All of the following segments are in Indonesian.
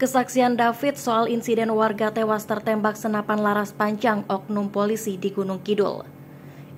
Kesaksian David soal insiden warga tewas tertembak senapan laras panjang oknum polisi di Gunung Kidul.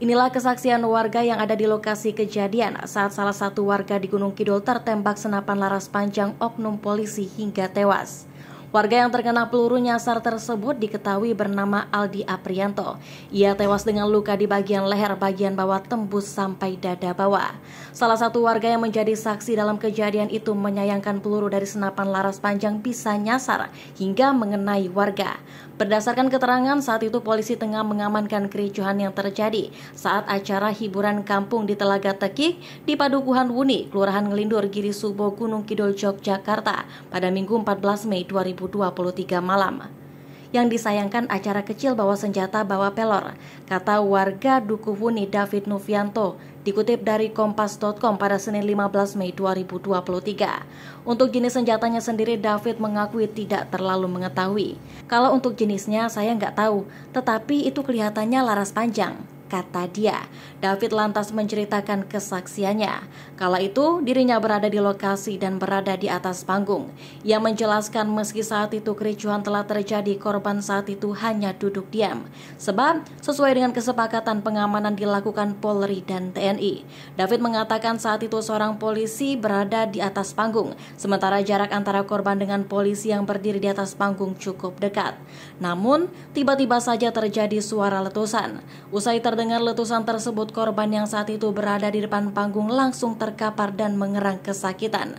Inilah kesaksian warga yang ada di lokasi kejadian saat salah satu warga di Gunung Kidul tertembak senapan laras panjang oknum polisi hingga tewas. Warga yang terkena peluru nyasar tersebut diketahui bernama Aldi Aprianto. Ia tewas dengan luka di bagian leher bagian bawah tembus sampai dada bawah. Salah satu warga yang menjadi saksi dalam kejadian itu menyayangkan peluru dari senapan laras panjang bisa nyasar hingga mengenai warga. Berdasarkan keterangan, saat itu polisi tengah mengamankan kericuhan yang terjadi saat acara hiburan kampung di Telaga Tekik di Padukuhan Wuni, Kelurahan Ngelindur, Giri Subo, Gunung Kidul, Yogyakarta pada Minggu 14 Mei 2023 malam yang disayangkan acara kecil bawa senjata bawa pelor, kata warga Dukuhuni David Nufianto, dikutip dari kompas.com pada Senin 15 Mei 2023. Untuk jenis senjatanya sendiri David mengakui tidak terlalu mengetahui. Kalau untuk jenisnya saya nggak tahu, tetapi itu kelihatannya laras panjang kata dia. David lantas menceritakan kesaksiannya. Kala itu dirinya berada di lokasi dan berada di atas panggung. Ia menjelaskan meski saat itu kericuhan telah terjadi, korban saat itu hanya duduk diam. Sebab sesuai dengan kesepakatan pengamanan dilakukan Polri dan TNI. David mengatakan saat itu seorang polisi berada di atas panggung, sementara jarak antara korban dengan polisi yang berdiri di atas panggung cukup dekat. Namun, tiba-tiba saja terjadi suara letusan. Usai terdengar dengan letusan tersebut, korban yang saat itu berada di depan panggung langsung terkapar dan mengerang kesakitan.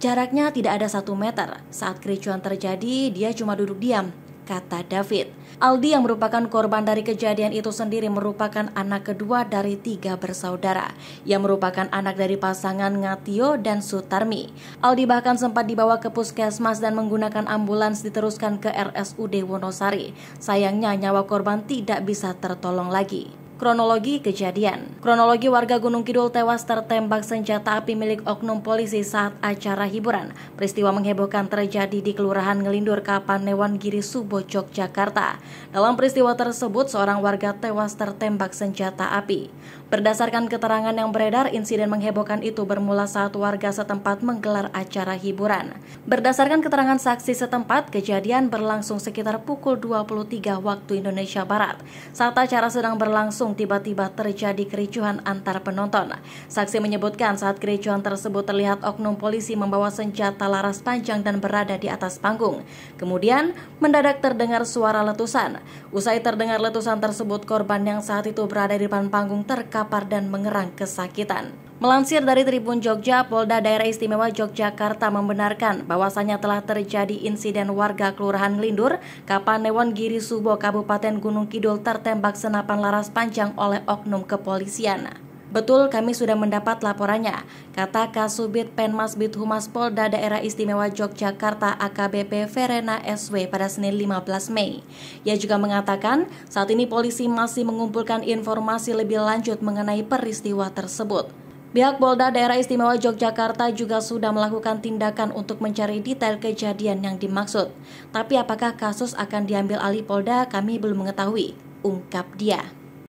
Jaraknya tidak ada satu meter. Saat kericuan terjadi, dia cuma duduk diam, kata David. Aldi yang merupakan korban dari kejadian itu sendiri merupakan anak kedua dari tiga bersaudara. yang merupakan anak dari pasangan Ngatio dan Sutarmi. Aldi bahkan sempat dibawa ke puskesmas dan menggunakan ambulans diteruskan ke RSUD Wonosari. Sayangnya nyawa korban tidak bisa tertolong lagi. Kronologi kejadian. Kronologi warga Gunung Kidul tewas tertembak senjata api milik oknum polisi saat acara hiburan. Peristiwa menghebohkan terjadi di Kelurahan Ngelindur Kapanewon, Giri Subo, Yogyakarta. Dalam peristiwa tersebut, seorang warga tewas tertembak senjata api. Berdasarkan keterangan yang beredar, insiden menghebohkan itu bermula saat warga setempat menggelar acara hiburan. Berdasarkan keterangan saksi setempat, kejadian berlangsung sekitar pukul 23 waktu Indonesia Barat. Saat acara sedang berlangsung, langsung tiba-tiba terjadi kericuhan antar penonton. Saksi menyebutkan saat kericuhan tersebut terlihat oknum polisi membawa senjata laras panjang dan berada di atas panggung. Kemudian mendadak terdengar suara letusan. Usai terdengar letusan tersebut korban yang saat itu berada di depan panggung terkapar dan mengerang kesakitan. Melansir dari Tribun Jogja, Polda Daerah Istimewa Yogyakarta membenarkan bahwasannya telah terjadi insiden warga Kelurahan Lindur, Kapanewon Giri Subo, Kabupaten Gunung Kidul tertembak senapan laras panjang oleh oknum kepolisian. Betul kami sudah mendapat laporannya, kata Kasubit Penmas Humas Polda Daerah Istimewa Yogyakarta AKBP Verena SW pada Senin 15 Mei. Ia juga mengatakan saat ini polisi masih mengumpulkan informasi lebih lanjut mengenai peristiwa tersebut. Pihak Polda Daerah Istimewa Yogyakarta juga sudah melakukan tindakan untuk mencari detail kejadian yang dimaksud. Tapi apakah kasus akan diambil alih Polda kami belum mengetahui, ungkap dia.